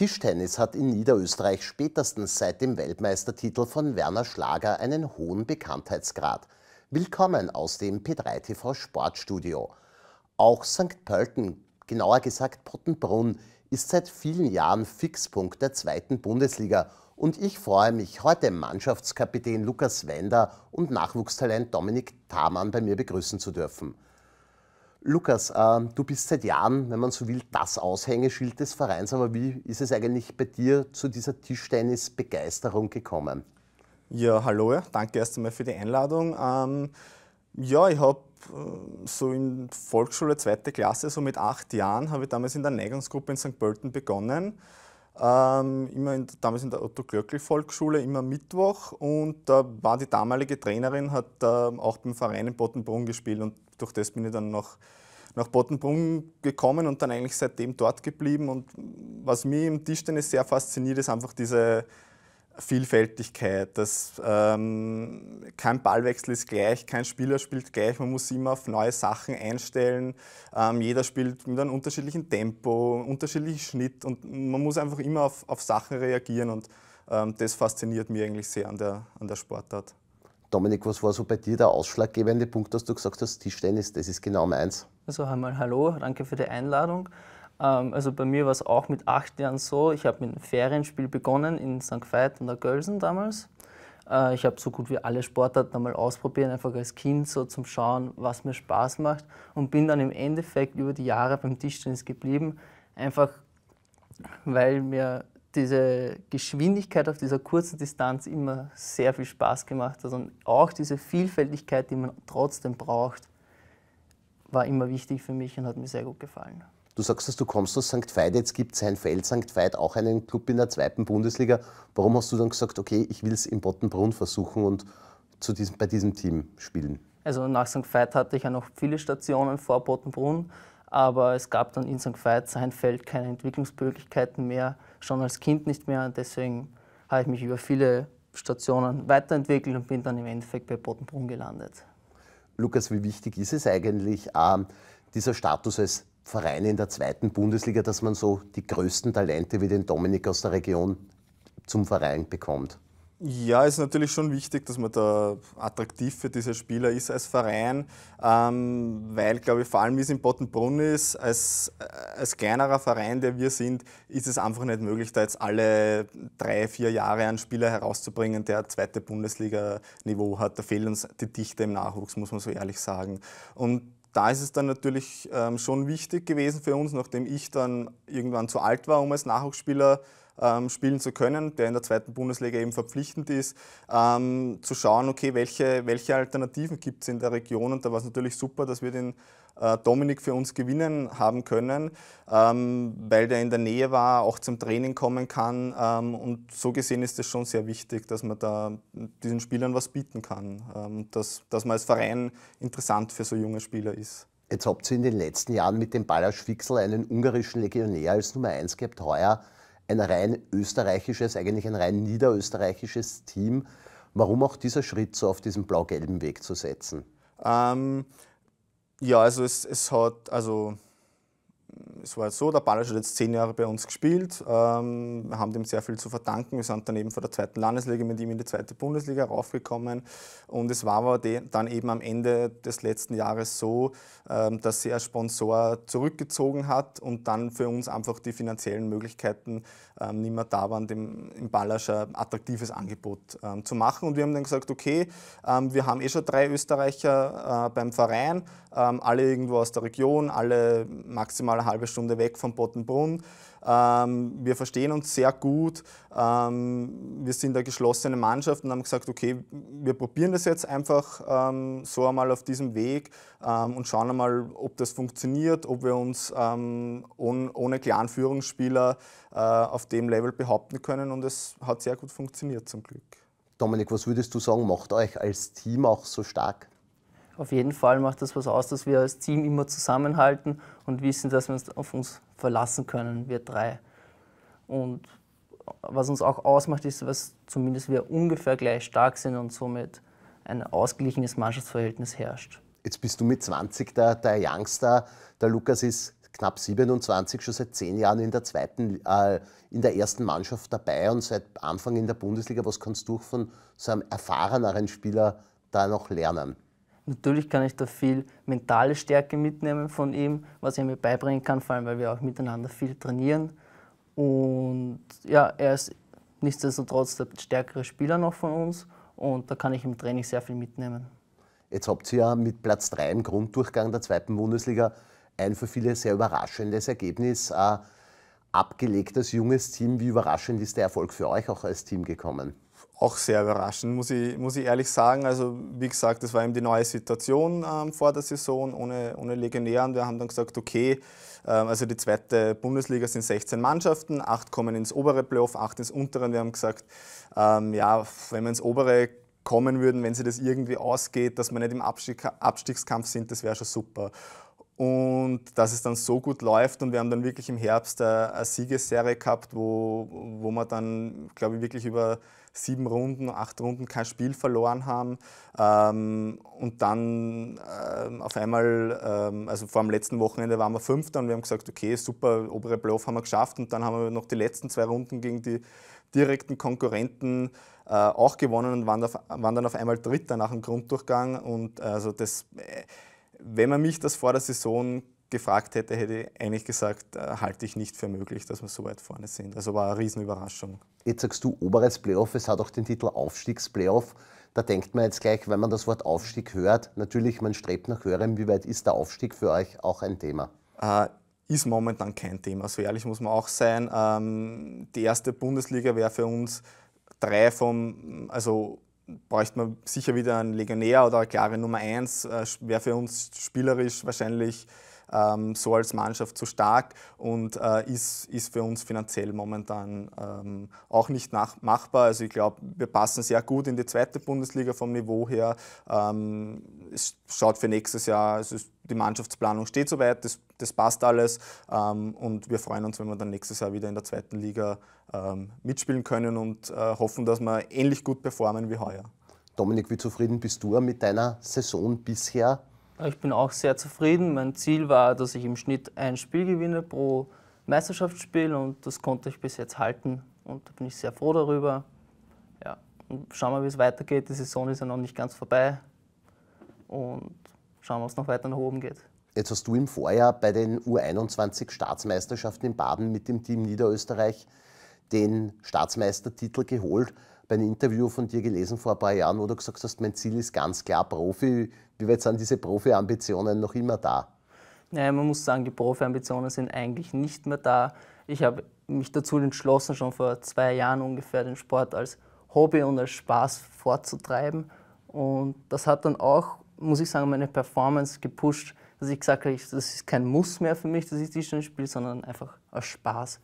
Tischtennis hat in Niederösterreich spätestens seit dem Weltmeistertitel von Werner Schlager einen hohen Bekanntheitsgrad. Willkommen aus dem P3TV Sportstudio. Auch St. Pölten, genauer gesagt Pottenbrunn, ist seit vielen Jahren Fixpunkt der zweiten Bundesliga und ich freue mich, heute Mannschaftskapitän Lukas Wender und Nachwuchstalent Dominik Thamann bei mir begrüßen zu dürfen. Lukas, ähm, du bist seit Jahren, wenn man so will, das Aushängeschild des Vereins, aber wie ist es eigentlich bei dir zu dieser Tischtennis-Begeisterung gekommen? Ja, hallo, danke erst einmal für die Einladung. Ähm, ja, ich habe äh, so in Volksschule, zweite Klasse, so mit acht Jahren, habe ich damals in der Neigungsgruppe in St. Pölten begonnen ähm, immer in, damals in der Otto Glöckl Volksschule, immer Mittwoch. Und da äh, war die damalige Trainerin, hat äh, auch beim Verein in Bottenbrunn gespielt und durch das bin ich dann nach, nach Bottenbrunn gekommen und dann eigentlich seitdem dort geblieben. Und was mich im Tischtennis sehr fasziniert, ist einfach diese, Vielfältigkeit, dass ähm, kein Ballwechsel ist gleich, kein Spieler spielt gleich, man muss immer auf neue Sachen einstellen. Ähm, jeder spielt mit einem unterschiedlichen Tempo, unterschiedlichen Schnitt und man muss einfach immer auf, auf Sachen reagieren und ähm, das fasziniert mich eigentlich sehr an der, an der Sportart. Dominik, was war so bei dir der ausschlaggebende Punkt, dass du gesagt hast, Tischtennis, das ist genau meins? Also einmal hallo, danke für die Einladung. Ähm, also bei mir war es auch mit acht Jahren so, ich habe mit einem Ferienspiel begonnen in St. Veit und der Gölsen damals. Äh, ich habe so gut wie alle Sportarten einmal ausprobiert, einfach als Kind so zum Schauen, was mir Spaß macht und bin dann im Endeffekt über die Jahre beim Tischtennis geblieben, einfach weil mir diese Geschwindigkeit auf dieser kurzen Distanz immer sehr viel Spaß gemacht hat und auch diese Vielfältigkeit, die man trotzdem braucht, war immer wichtig für mich und hat mir sehr gut gefallen. Du sagst, dass du kommst aus St. Veit, jetzt gibt es Feld St. Veit auch einen Club in der zweiten Bundesliga. Warum hast du dann gesagt, okay, ich will es in Bottenbrunn versuchen und zu diesem, bei diesem Team spielen? Also nach St. Veit hatte ich ja noch viele Stationen vor Bottenbrunn, aber es gab dann in St. Veit, sein Feld keine Entwicklungsmöglichkeiten mehr, schon als Kind nicht mehr. deswegen habe ich mich über viele Stationen weiterentwickelt und bin dann im Endeffekt bei Bottenbrunn gelandet. Lukas, wie wichtig ist es eigentlich, ähm, dieser Status als Vereine in der zweiten Bundesliga, dass man so die größten Talente wie den Dominik aus der Region zum Verein bekommt? Ja, ist natürlich schon wichtig, dass man da attraktiv für diese Spieler ist als Verein, ähm, weil, glaube ich, vor allem wie es in Bottenbrunn ist, als, äh, als kleinerer Verein, der wir sind, ist es einfach nicht möglich, da jetzt alle drei, vier Jahre einen Spieler herauszubringen, der zweite Bundesliga-Niveau hat. Da fehlt uns die Dichte im Nachwuchs, muss man so ehrlich sagen. Und da ist es dann natürlich ähm, schon wichtig gewesen für uns, nachdem ich dann irgendwann zu alt war, um als Nachwuchsspieler ähm, spielen zu können, der in der zweiten Bundesliga eben verpflichtend ist, ähm, zu schauen, okay, welche, welche Alternativen gibt es in der Region. Und da war es natürlich super, dass wir den äh, Dominik für uns gewinnen haben können, ähm, weil der in der Nähe war, auch zum Training kommen kann. und so gesehen ist es schon sehr wichtig, dass man da diesen Spielern was bieten kann. dass, dass man als Verein interessant für so junge Spieler ist. Jetzt habt ihr in den letzten Jahren mit dem Ballas einen ungarischen Legionär als Nummer 1 gehabt. Heuer ein rein österreichisches, eigentlich ein rein niederösterreichisches Team. Warum auch dieser Schritt, so auf diesen blau-gelben Weg zu setzen? Ähm, ja, also es, es hat, also es war jetzt so, der Ballasch hat jetzt zehn Jahre bei uns gespielt, ähm, haben dem sehr viel zu verdanken. Wir sind dann eben von der zweiten Landesliga mit ihm in die zweite Bundesliga raufgekommen. Und es war aber dann eben am Ende des letzten Jahres so, ähm, dass sich ein Sponsor zurückgezogen hat und dann für uns einfach die finanziellen Möglichkeiten ähm, nicht mehr da waren, dem im Ballasch ein attraktives Angebot ähm, zu machen. Und wir haben dann gesagt, okay, ähm, wir haben eh schon drei Österreicher äh, beim Verein, ähm, alle irgendwo aus der Region, alle maximal eine halbe Stunde weg von Bottenbrunn. Ähm, wir verstehen uns sehr gut. Ähm, wir sind eine geschlossene Mannschaft und haben gesagt, okay, wir probieren das jetzt einfach ähm, so einmal auf diesem Weg ähm, und schauen einmal, ob das funktioniert, ob wir uns ähm, ohne, ohne klaren Führungsspieler äh, auf dem Level behaupten können. Und es hat sehr gut funktioniert zum Glück. Dominik, was würdest du sagen, macht euch als Team auch so stark? Auf jeden Fall macht das was aus, dass wir als Team immer zusammenhalten und wissen, dass wir uns auf uns verlassen können, wir drei. Und was uns auch ausmacht, ist, dass zumindest wir ungefähr gleich stark sind und somit ein ausgeglichenes Mannschaftsverhältnis herrscht. Jetzt bist du mit 20 der, der Youngster. Der Lukas ist knapp 27, schon seit zehn Jahren in der zweiten, äh, in der ersten Mannschaft dabei und seit Anfang in der Bundesliga. Was kannst du von so einem erfahreneren Spieler da noch lernen? Natürlich kann ich da viel mentale Stärke mitnehmen von ihm, was er mir beibringen kann, vor allem weil wir auch miteinander viel trainieren. Und ja, er ist nichtsdestotrotz der stärkere Spieler noch von uns und da kann ich im Training sehr viel mitnehmen. Jetzt habt ihr ja mit Platz 3 im Grunddurchgang der zweiten Bundesliga ein für viele sehr überraschendes Ergebnis abgelegt als junges Team. Wie überraschend ist der Erfolg für euch auch als Team gekommen? auch sehr überraschend, muss ich, muss ich ehrlich sagen. Also wie gesagt, das war eben die neue Situation ähm, vor der Saison ohne, ohne Und Wir haben dann gesagt, okay, ähm, also die zweite Bundesliga sind 16 Mannschaften, acht kommen ins obere Playoff, acht ins untere. Wir haben gesagt, ähm, ja, wenn wir ins obere kommen würden, wenn sie das irgendwie ausgeht, dass wir nicht im Abstieg, Abstiegskampf sind, das wäre schon super und dass es dann so gut läuft und wir haben dann wirklich im Herbst eine Siegesserie gehabt, wo, wo wir dann, glaube ich, wirklich über sieben Runden, acht Runden kein Spiel verloren haben ähm, und dann ähm, auf einmal, ähm, also vor dem letzten Wochenende waren wir Fünfter und wir haben gesagt, okay, super, obere Playoff haben wir geschafft und dann haben wir noch die letzten zwei Runden gegen die direkten Konkurrenten äh, auch gewonnen und waren, auf, waren, dann auf einmal Dritter nach dem Grunddurchgang und also das... Äh, wenn man mich das vor der Saison gefragt hätte, hätte ich eigentlich gesagt, äh, halte ich nicht für möglich, dass wir so weit vorne sind. Also war eine Riesenüberraschung. Jetzt sagst du oberes Playoff, es hat auch den Titel Aufstiegsplayoff. Da denkt man jetzt gleich, wenn man das Wort Aufstieg hört, natürlich, man strebt nach höherem. Wie weit ist der Aufstieg für euch auch ein Thema? Äh, ist momentan kein Thema, so ehrlich muss man auch sein. Ähm, die erste Bundesliga wäre für uns drei vom, also bräuchte man sicher wieder einen Legionär oder eine klare Nummer 1. Äh, Wäre für uns spielerisch wahrscheinlich ähm, so als Mannschaft zu stark und äh, ist, ist für uns finanziell momentan ähm, auch nicht nach, machbar. Also ich glaube, wir passen sehr gut in die zweite Bundesliga vom Niveau her. Ähm, es schaut für nächstes Jahr, also die Mannschaftsplanung steht soweit, das, das passt alles ähm, und wir freuen uns, wenn wir dann nächstes Jahr wieder in der zweiten Liga ähm, mitspielen können und äh, hoffen, dass wir ähnlich gut performen wie heuer. Dominik, wie zufrieden bist du mit deiner Saison bisher? Ich bin auch sehr zufrieden. Mein Ziel war, dass ich im Schnitt ein Spiel gewinne pro Meisterschaftsspiel und das konnte ich bis jetzt halten und da bin ich sehr froh darüber. Ja, und schauen wir, wie es weitergeht. Die Saison ist ja noch nicht ganz vorbei und schauen wir, ob es noch weiter nach oben geht. Jetzt hast du im Vorjahr bei den U21-Staatsmeisterschaften in Baden mit dem Team Niederösterreich den Staatsmeistertitel geholt bei einem Interview von dir gelesen vor ein paar Jahren, wo du gesagt hast, mein Ziel ist ganz klar Profi. Wie weit sind diese Profi-Ambitionen noch immer da? Nein, man muss sagen, die Profi-Ambitionen sind eigentlich nicht mehr da. Ich habe mich dazu entschlossen, schon vor zwei Jahren ungefähr den Sport als Hobby und als Spaß fortzutreiben. Und das hat dann auch, muss ich sagen, meine Performance gepusht, dass ich gesagt habe, das ist kein Muss mehr für mich, dass ich Tischtennis spiele, sondern einfach als Spaß.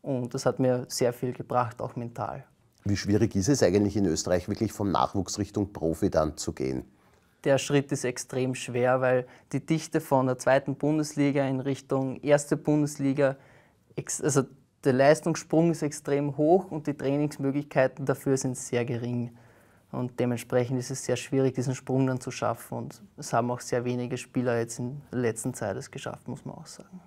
Und das hat mir sehr viel gebracht, auch mental. Wie schwierig ist es eigentlich in Österreich, wirklich vom Nachwuchs Richtung Profi dann zu gehen? Der Schritt ist extrem schwer, weil die Dichte von der zweiten Bundesliga in Richtung erste Bundesliga, also der Leistungssprung ist extrem hoch und die Trainingsmöglichkeiten dafür sind sehr gering. Und dementsprechend ist es sehr schwierig, diesen Sprung dann zu schaffen. Und es haben auch sehr wenige Spieler jetzt in der letzten Zeit es geschafft, muss man auch sagen.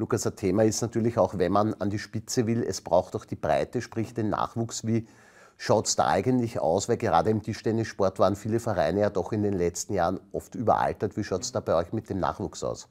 Lukas, ein Thema ist natürlich auch, wenn man an die Spitze will, es braucht auch die Breite, sprich den Nachwuchs. Wie schaut es da eigentlich aus? Weil gerade im Tischtennissport waren viele Vereine ja doch in den letzten Jahren oft überaltert. Wie schaut es da bei euch mit dem Nachwuchs aus?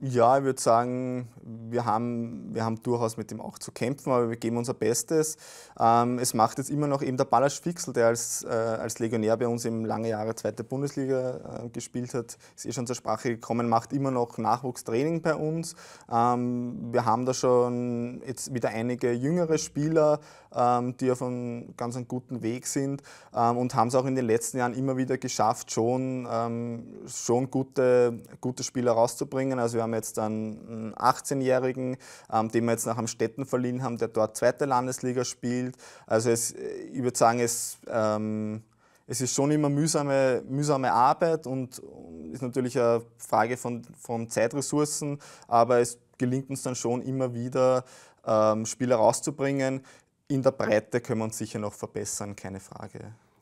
Ja, ich würde sagen, wir haben, wir haben durchaus mit dem auch zu kämpfen, aber wir geben unser Bestes. Ähm, es macht jetzt immer noch eben der Ballasch Fixel, der als, äh, als Legionär bei uns im lange Jahre zweite Bundesliga äh, gespielt hat, ist eh schon zur Sprache gekommen, macht immer noch Nachwuchstraining bei uns. Ähm, wir haben da schon jetzt wieder einige jüngere Spieler, ähm, die auf einem ganz einen guten Weg sind ähm, und haben es auch in den letzten Jahren immer wieder geschafft, schon, ähm, schon gute, gute Spieler rauszubringen. Also wir haben haben jetzt einen 18-Jährigen, ähm, den wir jetzt nach Amstetten verliehen haben, der dort zweite Landesliga spielt. Also es, ich würde sagen, es, ähm, es ist schon immer mühsame, mühsame Arbeit und ist natürlich eine Frage von, von Zeitressourcen, aber es gelingt uns dann schon immer wieder, ähm, Spieler rauszubringen. In der Breite können wir uns sicher noch verbessern, keine Frage.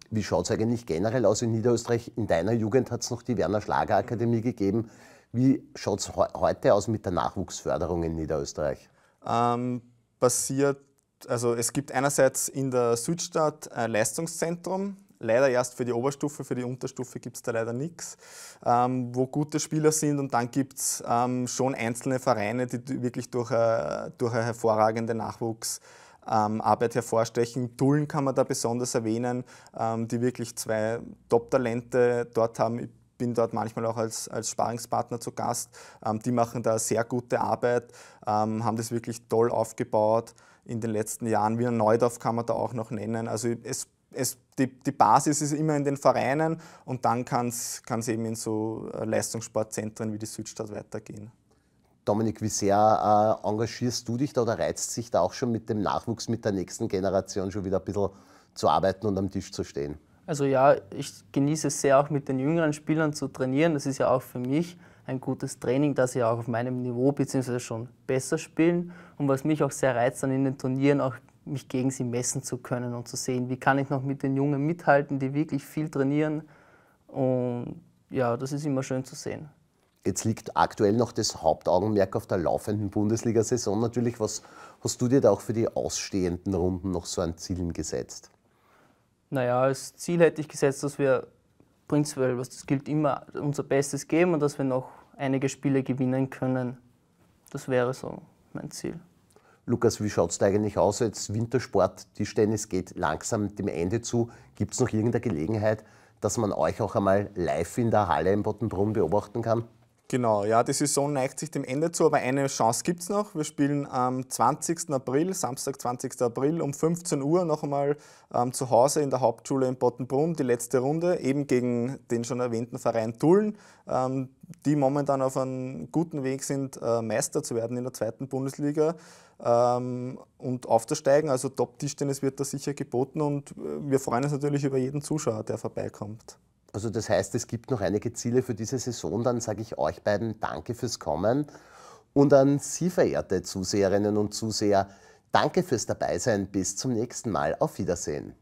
Wie schaut es eigentlich generell aus in Niederösterreich? In deiner Jugend hat es noch die Werner Schlager Akademie gegeben. Wie schaut es heute aus mit der Nachwuchsförderung in Niederösterreich? Ähm, passiert, also es gibt einerseits in der Südstadt ein Leistungszentrum, leider erst für die Oberstufe, für die Unterstufe gibt es da leider nichts, ähm, wo gute Spieler sind und dann gibt es ähm, schon einzelne Vereine, die wirklich durch eine, äh, durch eine hervorragende Nachwuchs ähm, Arbeit hervorstechen. Tullen kann man da besonders erwähnen, ähm, die wirklich zwei Top-Talente dort haben bin dort manchmal auch als, als Sparingspartner zu Gast. Ähm, die machen da sehr gute Arbeit, ähm, haben das wirklich toll aufgebaut in den letzten Jahren. Wiener Neudorf kann man da auch noch nennen. Also es, es, die, die Basis ist immer in den Vereinen und dann kann es eben in so äh, Leistungssportzentren wie die Südstadt weitergehen. Dominik, wie sehr äh, engagierst du dich da oder reizt sich da auch schon mit dem Nachwuchs, mit der nächsten Generation schon wieder ein bisschen zu arbeiten und am Tisch zu stehen? Also ja, ich genieße es sehr auch mit den jüngeren Spielern zu trainieren. Das ist ja auch für mich ein gutes Training, dass sie auch auf meinem Niveau bzw. schon besser spielen. Und was mich auch sehr reizt, dann in den Turnieren auch mich gegen sie messen zu können und zu sehen, wie kann ich noch mit den Jungen mithalten, die wirklich viel trainieren. Und ja, das ist immer schön zu sehen. Jetzt liegt aktuell noch das Hauptaugenmerk auf der laufenden Bundesliga-Saison. Natürlich, was hast du dir da auch für die ausstehenden Runden noch so an Zielen gesetzt? Naja, als Ziel hätte ich gesetzt, dass wir prinzipiell, was das gilt, immer unser Bestes geben und dass wir noch einige Spiele gewinnen können. Das wäre so mein Ziel. Lukas, wie schaut es da eigentlich aus als Wintersport? Tischtennis geht langsam dem Ende zu. Gibt es noch irgendeine Gelegenheit, dass man euch auch einmal live in der Halle in Bottenbrunn beobachten kann? Genau, ja, die Saison neigt sich dem Ende zu, aber eine Chance gibt es noch. Wir spielen am 20. April, Samstag, 20. April um 15 Uhr noch einmal ähm, zu Hause in der Hauptschule in Bottenbrunn die letzte Runde, eben gegen den schon erwähnten Verein Tulln, ähm, die momentan auf einem guten Weg sind, äh, Meister zu werden in der zweiten Bundesliga ähm, und aufzusteigen. Also Top-Tischtennis wird da sicher geboten und äh, wir freuen uns natürlich über jeden Zuschauer, der vorbeikommt. Also das heißt, es gibt noch einige Ziele für diese Saison. Dann sage ich euch beiden danke fürs Kommen und an Sie, verehrte Zuseherinnen und Zuseher, danke fürs Dabeisein. Bis zum nächsten Mal. Auf Wiedersehen.